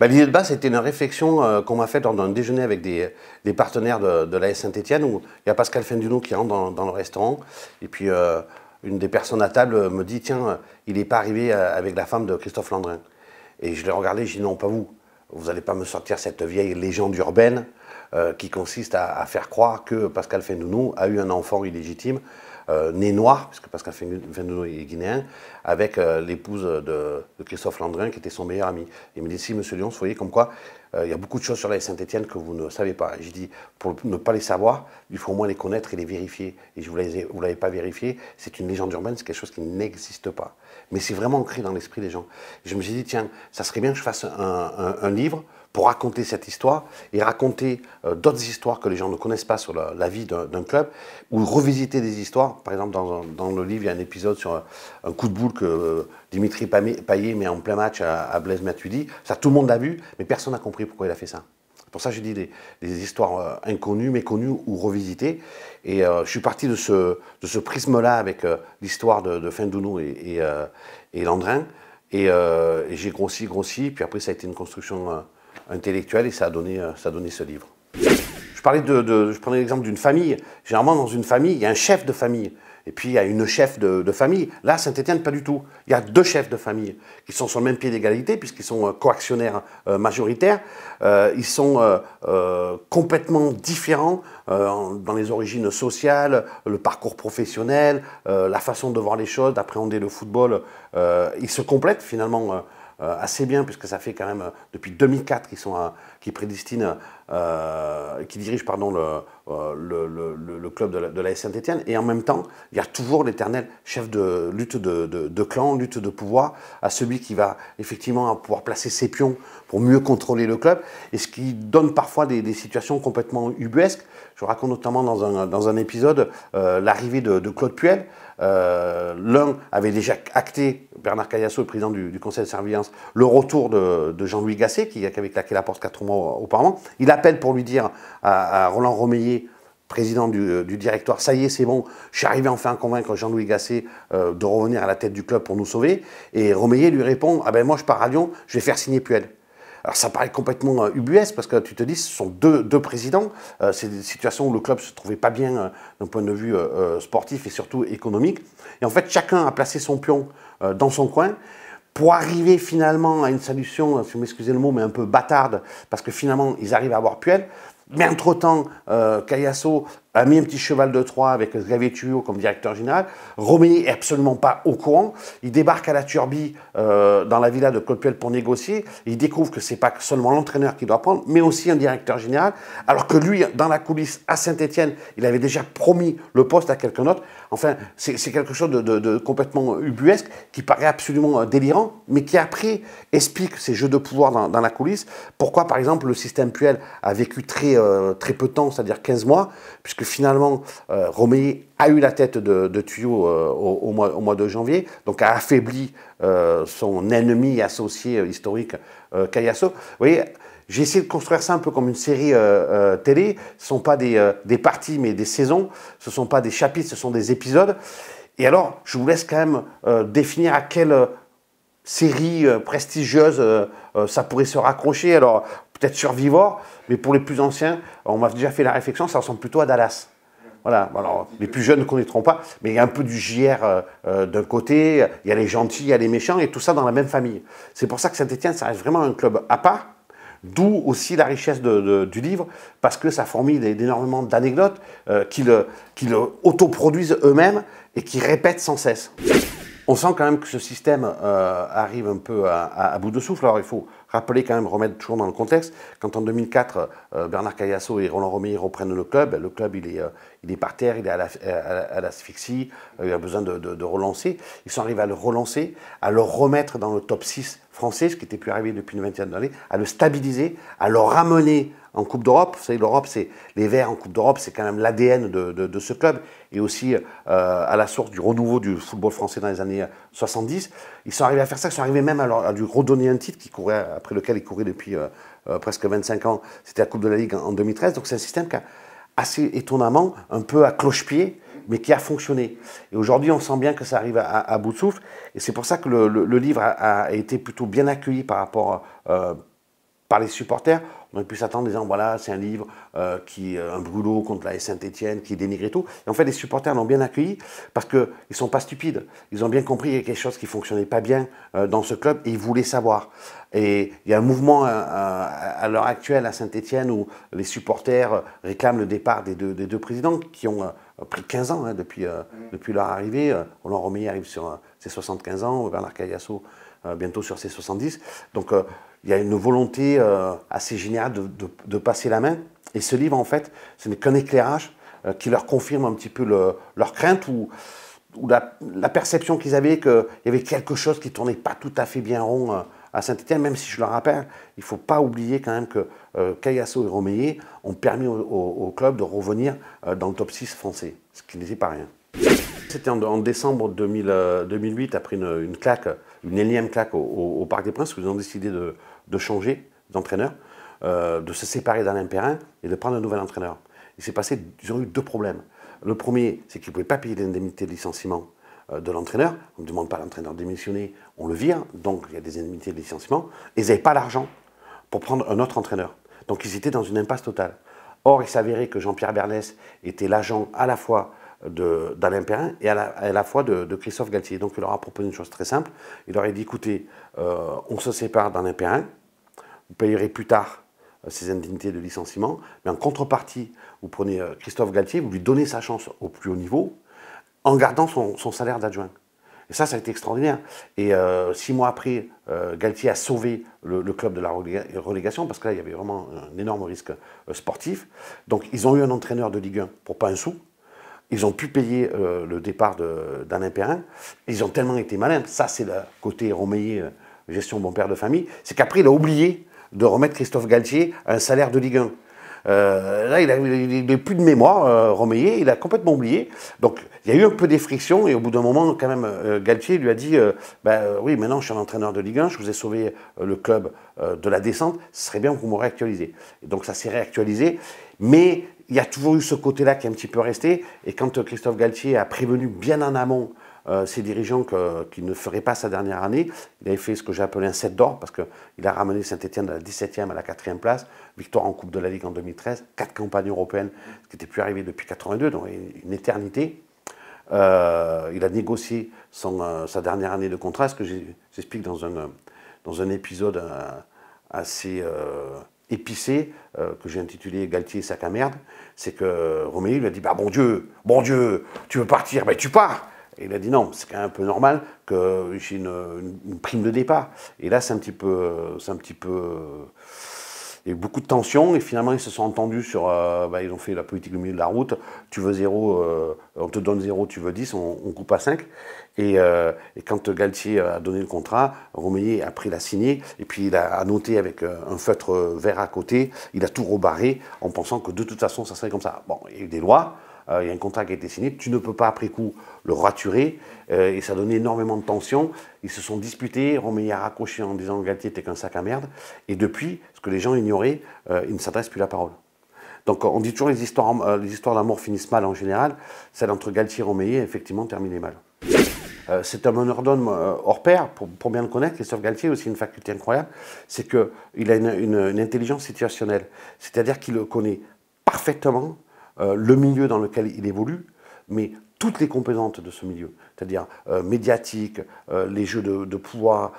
Bah, l'idée de base, c'était une réflexion euh, qu'on m'a faite lors d'un déjeuner avec des, partenaires de, de la Saint-Etienne, où il y a Pascal Fenduno qui rentre dans, le restaurant, et puis euh, une des personnes à table euh, me dit, tiens, il n'est pas arrivé avec la femme de Christophe Landrin. Et je l'ai regardé, je dit, non, pas vous. Vous n'allez pas me sortir cette vieille légende urbaine qui consiste à, faire croire que Pascal Fenduno a eu un enfant illégitime. Euh, né noir, puisque Pascal Fenduno est guinéen, avec euh, l'épouse de, Christophe Landrin, qui était son meilleur ami. Il me dit Si, monsieur Lyon, vous voyez comme quoi, euh, il y a beaucoup de choses sur la Saint-Etienne que vous ne savez pas. J'ai dit Pour ne pas les savoir, il faut au moins les connaître et les vérifier. Et je vous ne l'avez pas vérifié, c'est une légende urbaine, c'est quelque chose qui n'existe pas. Mais c'est vraiment ancré dans l'esprit des gens. je me suis dit Tiens, ça serait bien que je fasse un livre pour raconter cette histoire et raconter euh, d'autres histoires que les gens ne connaissent pas sur la, vie d'un club ou revisiter des histoires. Par exemple, dans, dans, le livre, il y a un épisode sur un, coup de boule que euh, Dimitri Payet met en plein match à, Blaise Matuidi. Ça, tout le monde l'a vu, mais personne n'a compris pourquoi il a fait ça. Pour ça, j'ai dit des, des histoires euh, inconnues, méconnues ou revisitées. Et je suis parti de ce, de ce prisme-là avec l'histoire de, de et, et, Landrin. Et, et j'ai grossi, grossi. Puis après, ça a été une construction Intellectuel et ça a donné, euh, ça donné ce livre. Je parlais de, je prenais l'exemple d'une famille. Généralement, dans une famille, il y a un chef de famille. Et puis, il y a une chef de, famille. Là, Saint-Étienne, pas du tout. Il y a deux chefs de famille qui sont sur le même pied d'égalité, puisqu'ils sont euh, coactionnaires euh, majoritaires. ils sont complètement différents dans les origines sociales, le parcours professionnel, la façon de voir les choses, d'appréhender le football. ils se complètent finalement euh, assez bien, puisque ça fait quand même euh, depuis 2004 qu'ils sont euh, qui prédestinent, euh, qui dirigent pardon, le, le, le, club de la, de saint étienne Et en même temps, il y a toujours l'éternel chef de lutte de, de, clan, lutte de pouvoir, à celui qui va effectivement pouvoir placer ses pions pour mieux contrôler le club, et ce qui donne parfois des, situations complètement ubuesques. Je raconte notamment dans un, dans un épisode l'arrivée de, de Claude Puel. Euh, l'un avait déjà acté, Bernard Cayasso, président du, conseil de surveillance, le retour de, Jean-Louis Gasset, qui, avait claqué la porte quatre mois auparavant. Il appelle pour lui dire à, Roland Romeillet, président du, directoire, ça y est, c'est bon, je suis arrivé enfin à convaincre Jean-Louis Gasset euh, de revenir à la tête du club pour nous sauver. Et Romeillet lui répond, ah ben moi je pars à Lyon, je vais faire signer Puel. Alors ça paraît complètement euh, parce que tu te dis ce sont deux, deux présidents, euh, c'est des situations où le club se trouvait pas bien euh, d'un point de vue euh, sportif et surtout économique. Et en fait, chacun a placé son pion dans son coin pour arriver finalement à une solution, hein, si vous m'excusez le mot, mais un peu bâtarde, parce que finalement ils arrivent à avoir Puel. Mais entre-temps, Cayasso a mis un petit cheval de Troie avec Xavier tuyau comme directeur général. Romé est absolument pas au courant. Il débarque à la Turbie euh, dans la villa de Colpuel pour négocier. Il découvre que c'est pas seulement l'entraîneur qui doit prendre, mais aussi un directeur général. Alors que lui, dans la coulisse à saint etienne il avait déjà promis le poste à quelqu'un d'autre. Enfin, c'est quelque chose de, complètement ubuesque qui paraît absolument euh, délirant, mais qui après explique ces jeux de pouvoir dans, la coulisse. Pourquoi, par exemple, le système Puel a vécu très euh, très peu de temps, c'est-à-dire 15 mois, puisque que finalement, euh, a eu la tête de, tuyau euh, au, mois, de janvier, donc a affaibli euh, son ennemi associé euh, historique, Kayasso. Vous voyez, j'ai essayé de construire ça un peu comme une série télé. Ce ne sont pas des, des, parties, mais des saisons. Ce ne sont pas des chapitres, ce sont des épisodes. Et alors, je vous laisse quand même définir à quelle série prestigieuse ça pourrait se raccrocher. Alors, peut-être survivants, mais pour les plus anciens, on m'a déjà fait la réflexion, ça ressemble plutôt à Dallas. Voilà, alors les plus jeunes ne connaîtront pas, mais il y a un peu du JR euh, euh, d'un côté, il y a les gentils, il y a les méchants, et tout ça dans la même famille. C'est pour ça que Saint-Etienne, ça reste vraiment un club à part, d'où aussi la richesse du livre, parce que ça fourmille énormément d'anecdotes euh, qu'ils autoproduisent eux-mêmes et qu'ils répètent sans cesse. On sent quand même que ce système euh, arrive un peu à, bout de souffle. Alors il faut rappeler quand même, remettre toujours dans le contexte, quand en 2004, euh, Bernard Caillasso et Roland Romé reprennent le club, le club il est, euh, il est par terre, il est à l'asphyxie, il a besoin de, de relancer. Ils sont arrivés à le relancer, à le remettre dans le top 6 français, ce qui n'était plus arrivé depuis une vingtaine d'années, à le stabiliser, à le ramener en Coupe d'Europe. Vous savez, l'Europe, c'est les Verts en Coupe d'Europe, c'est quand même l'ADN de, ce club et aussi euh, à la source du renouveau du football français dans les années 70. Euh, ils sont arrivés à faire ça, ils sont arrivés même à, lui redonner un titre qui courait, après lequel il courait depuis euh, presque 25 ans. C'était la Coupe de la Ligue en, 2013. Donc c'est un système qui a assez étonnamment, un peu à cloche-pied, mais qui a fonctionné. Et aujourd'hui, on sent bien que ça arrive à, bout de souffle. Et c'est pour ça que le, livre a, a, été plutôt bien accueilli par rapport. à par les supporters, on aurait pu s'attendre en disant voilà, c'est un livre euh, qui euh, un brûlot contre la Saint-Etienne, qui dénigre et tout. Et en fait, les supporters l'ont bien accueilli parce qu'ils ne sont pas stupides. Ils ont bien compris qu'il y a quelque chose qui ne fonctionnait pas bien euh, dans ce club et ils voulaient savoir. Et il y a un mouvement à l'heure actuelle à Saint-Etienne où les supporters réclament le départ des deux, présidents qui ont pris 15 ans hein, depuis, leur arrivée. Roland remet arrive sur c'est 75 ans, Bernard Caillasso euh, bientôt sur ses 70. Donc euh, il y a une volonté euh, assez géniale de, passer la main. Et ce livre, en fait, ce n'est qu'un éclairage qui leur confirme un petit peu le, leur crainte ou, la, perception qu'ils avaient qu'il y avait quelque chose qui ne tournait pas tout à fait bien rond à saint étienne même si je le rappelle, il ne faut pas oublier quand même que euh, et roméillé ont permis au, club de revenir dans le top 6 français, ce qui n'était pas rien. C'était en, décembre 2008, euh, après une, claque, une énième claque au, Parc des Princes, où ils ont décidé de, changer d'entraîneur, euh, de se séparer d'Alain Perrin et de prendre un nouvel entraîneur. Il s'est passé, ils ont eu deux problèmes. Le premier, c'est qu'ils ne pouvaient pas payer l'indemnité de licenciement euh, de l'entraîneur. On ne demande pas à l'entraîneur de démissionner, on le vire, donc il y a des indemnités de licenciement. Et ils n'avaient pas l'argent pour prendre un autre entraîneur. Donc ils étaient dans une impasse totale. Or, il s'avérait que Jean-Pierre Bernès était l'agent à la fois d'Alain Perrin et à la, fois de, Christophe Galtier. Donc il leur a proposé une chose très simple. Il leur a dit écoutez, euh, on se sépare d'Alain Perrin, vous payerez plus tard euh, ses indemnités de licenciement, mais en contrepartie, vous prenez euh, Christophe Galtier, vous lui donnez sa chance au plus haut niveau en gardant son, salaire d'adjoint. Et ça, ça a été extraordinaire. Et six mois après, Galtier a sauvé le, le, club de la relégation parce que là, il y avait vraiment un énorme risque sportif. Donc, ils ont eu un entraîneur de Ligue 1 pour pas un sou. Ils ont pu payer euh, le départ d'Alain Perrin. Ils ont tellement été malins. Ça, c'est le côté Roméier, euh, gestion bon père de famille. C'est qu'après, il a oublié de remettre Christophe Galtier à un salaire de Ligue 1. Euh, là, il n'a plus de mémoire, euh, il a complètement oublié. Donc, il y a eu un peu des frictions, et au bout d'un moment, quand même, Galtier lui a dit ben, Oui, maintenant, je suis un entraîneur de Ligue 1, je vous ai sauvé le club de la descente, ce serait bien que vous me actualisé. » donc, ça s'est réactualisé, mais il y a toujours eu ce côté-là qui est un petit peu resté. Et quand euh, Christophe Galtier a prévenu bien en amont euh, ses dirigeants qu'il ne ferait pas sa dernière année, il avait fait ce que j'ai appelé un set d'or, parce qu'il a ramené Saint-Etienne de la 17e à la 4e place, victoire en Coupe de la Ligue en 2013, quatre campagnes européennes, ce qui n'était plus arrivé depuis 82, donc une éternité. Euh, il a négocié son, sa dernière année de contrat, ce que j'explique dans un, dans un épisode assez épicé euh, que j'ai intitulé Galtier sac à merde, c'est que Roméo lui a dit bah bon Dieu, bon Dieu, tu veux partir, ben tu pars. Et il a dit non, c'est quand même un peu normal que j'ai une, prime de départ. Et là c'est un petit peu, c'est un petit peu il y a eu beaucoup de tensions et finalement ils se sont entendus sur, euh, bah, ils ont fait la politique du milieu de la route, tu veux zéro, euh, on te donne 0, tu veux 10, on, coupe à 5. Euh, et, quand Galtier a donné le contrat, Romeillet a pris l'a signée et puis il a noté avec un feutre vert à côté, il a tout rebarré en pensant que de toute façon ça serait comme ça. Bon, il y a eu des lois, euh, il y a un contrat qui a été signé, tu ne peux pas après coup le raturer, euh, et ça a donné énormément de tension. Ils se sont disputés, Roméa a raccroché en disant Galtier était qu'un sac à merde, et depuis, ce que les gens ignoraient, euh, ils ne s'adressent plus la parole. Donc on dit toujours les histoires, les histoires d'amour finissent mal en général, celle entre Galtier et a effectivement terminé mal. C'est un meneur hors pair, pour, bien le connaître. Christophe Galtier a aussi une faculté incroyable, c'est qu'il a une, intelligence situationnelle. C'est-à-dire qu'il le connaît parfaitement euh, le milieu dans lequel il évolue, mais toutes les composantes de ce milieu, c'est-à-dire euh, médiatique, euh, les jeux de, pouvoir,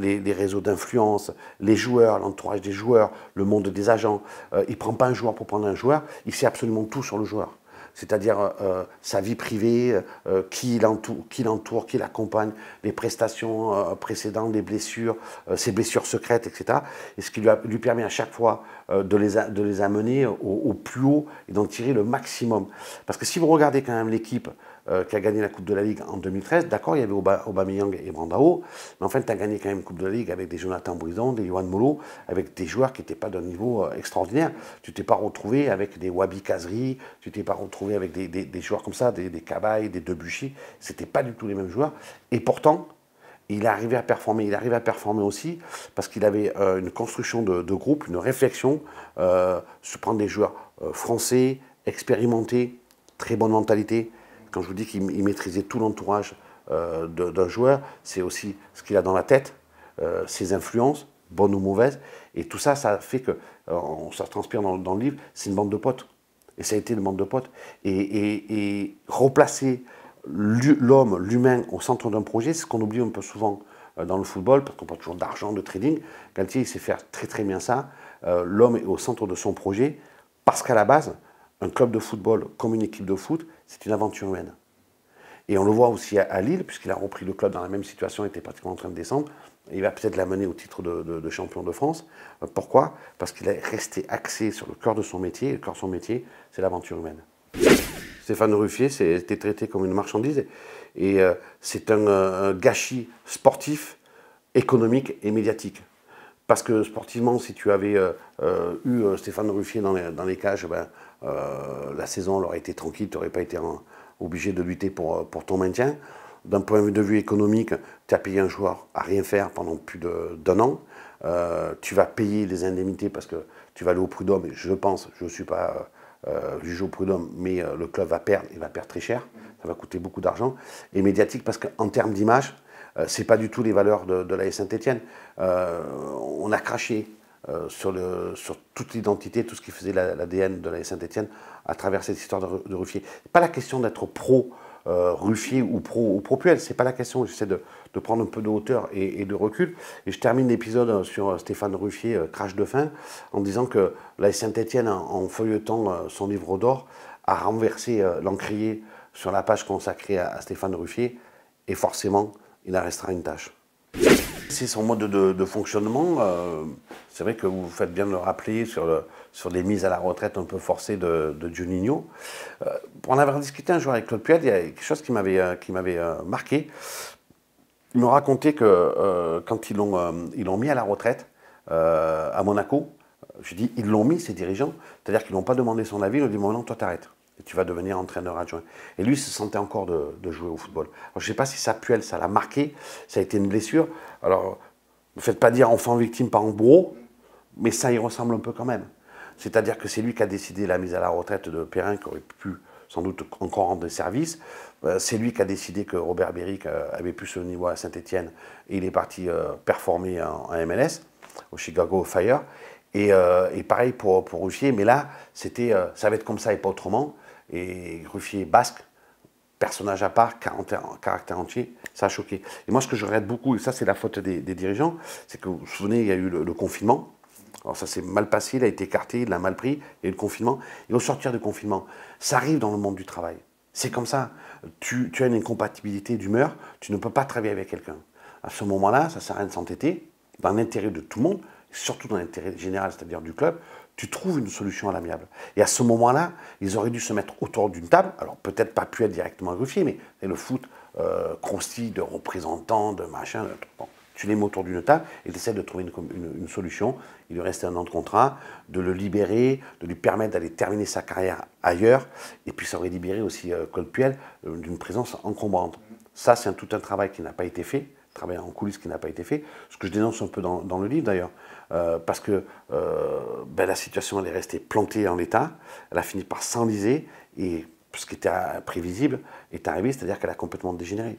les, les, réseaux d'influence, les joueurs, l'entourage des joueurs, le monde des agents. il ne prend pas un joueur pour prendre un joueur, il sait absolument tout sur le joueur c'est-à-dire euh, euh, sa vie privée, euh, qui l'entoure, qui l'accompagne, les prestations précédentes, les blessures, ses blessures secrètes, etc. Et ce qui lui, permet à chaque fois de les, amener au, plus haut et d'en tirer le maximum. Parce que si vous regardez quand même l'équipe, euh, qui a gagné la Coupe de la Ligue en 2013. D'accord, il y avait Aubameyang et Brandao, mais enfin, tu as gagné quand même Coupe de la Ligue avec des Jonathan Brison, des Johan Molo, avec des joueurs qui n'étaient pas d'un niveau euh, extraordinaire. Tu t'es pas retrouvé avec des Wabi Kazri, tu t'es pas retrouvé avec des, des, joueurs comme ça, des, des Cabaye, des Debuchy. C'était pas du tout les mêmes joueurs. Et pourtant, il arrivait à performer. Il arrivait à performer aussi parce qu'il avait euh, une construction de, groupe, une réflexion se prendre des joueurs français, expérimentés, très bonne mentalité, quand je vous dis qu'il maîtrisait tout l'entourage euh, d'un joueur, c'est aussi ce qu'il a dans la tête, euh, ses influences, bonnes ou mauvaises. Et tout ça, ça fait que, euh, on, ça transpire dans, le livre, c'est une bande de potes. Et ça a été une bande de potes. Et, replacer l'homme, l'humain au centre d'un projet, c'est ce qu'on oublie un peu souvent dans le football, parce qu'on parle toujours d'argent, de trading. Galtier, il sait faire très très bien ça. l'homme est au centre de son projet, parce qu'à la base, un club de football comme une équipe de foot, c'est une aventure humaine. Et on le voit aussi à, Lille, puisqu'il a repris le club dans la même situation, il était pratiquement en train de descendre. Il va peut-être l'amener au titre de, champion de France. Euh, pourquoi Parce qu'il est resté axé sur le cœur de son métier. Et le cœur de son métier, c'est l'aventure humaine. Stéphane Ruffier été traité comme une marchandise. Et euh, c'est euh, un, gâchis sportif, économique et médiatique. Parce que sportivement, si tu avais eu Stéphane Ruffier dans les, dans les cages, ben, euh, la saison aurait été tranquille, tu n'aurais pas été obligé de lutter euh, pour, ton maintien. D'un point de vue économique, tu as payé un joueur à rien faire pendant plus d'un an. Euh, tu vas payer les indemnités parce que tu vas aller au prud'homme. Je pense, je ne suis pas euh, au prud'homme, mais le club va perdre, il va perdre très cher. Ça va coûter beaucoup d'argent. Et médiatique parce qu'en termes d'image, ce n'est pas du tout les valeurs de, de la Saint-Etienne. on a craché euh, sur, le, sur, toute l'identité, tout ce qui faisait l'ADN de la Saint-Etienne à travers cette histoire de, Ce n'est pas la question d'être pro euh, Ruffier ou pro ou ce n'est pas la question. J'essaie de, prendre un peu de hauteur et, de recul. Et je termine l'épisode sur euh, Stéphane Ruffier, crash de fin, en disant que la Saint-Etienne, en, feuilletant son livre d'or, a renversé l'encrier sur la page consacrée à, à Stéphane Ruffier. Et forcément, il en restera une tâche. C'est son mode de, fonctionnement. Euh, c'est vrai que vous faites bien de le rappeler sur, sur les mises à la retraite un peu forcées de, de Juninho. Euh, pour en avoir discuté un jour avec Claude Puel, il y a quelque chose qui m'avait euh, marqué. Il me racontait que quand ils l'ont mis à la retraite à Monaco, je dis ils l'ont mis, ces dirigeants, c'est-à-dire qu'ils n'ont pas demandé son avis, ils lui ont dit non, toi t'arrêtes et tu vas devenir entraîneur adjoint. Et lui il se sentait encore de, jouer au football. je ne sais pas si ça puelle, ça l'a marqué, ça a été une blessure. Alors, ne faites pas dire enfant victime, en bourreau, mais ça y ressemble un peu quand même. C'est-à-dire que c'est lui qui a décidé la mise à la retraite de Perrin, qui aurait pu sans doute encore rendre des services. Euh, c'est lui qui a décidé que Robert Béric avait plus ce niveau à Saint-Etienne et il est parti euh, performer en, MLS, au Chicago Fire. Et, euh, pareil pour, pour Ruffier, mais là, ça va être comme ça et pas autrement. Et Ruffier basque, personnage à part, caractère, entier, ça a choqué. Et moi, ce que je regrette beaucoup, et ça, c'est la faute des, dirigeants, c'est que vous vous souvenez, il y a eu le, confinement. Alors, ça s'est mal passé, il a été écarté, il l'a mal pris, il y a eu le confinement. Et au sortir du confinement, ça arrive dans le monde du travail. C'est comme ça. Tu, tu as une incompatibilité d'humeur, tu ne peux pas travailler avec quelqu'un. À ce moment-là, ça ne sert à rien de s'entêter, dans l'intérêt de tout le monde, surtout dans l'intérêt général, c'est-à-dire du club, tu trouves une solution à l'amiable. Et à ce moment-là, ils auraient dû se mettre autour d'une table, alors peut-être pas pu être directement greffier, mais le foot euh, de représentants, de machin, tu les mets autour d'une table et tu essaies de trouver une, solution. Il lui restait un an de contrat, de le libérer, de lui permettre d'aller terminer sa carrière ailleurs, et puis ça aurait libéré aussi euh, Colpuel euh, d'une présence encombrante. Ça, c'est tout un travail qui n'a pas été fait, travail en coulisses qui n'a pas été fait, ce que je dénonce un peu dans, le livre d'ailleurs, euh, parce que euh, ben, la situation est restée plantée en l'état, elle a fini par s'enliser et ce qui était prévisible est arrivé, c'est-à-dire qu'elle a complètement dégénéré.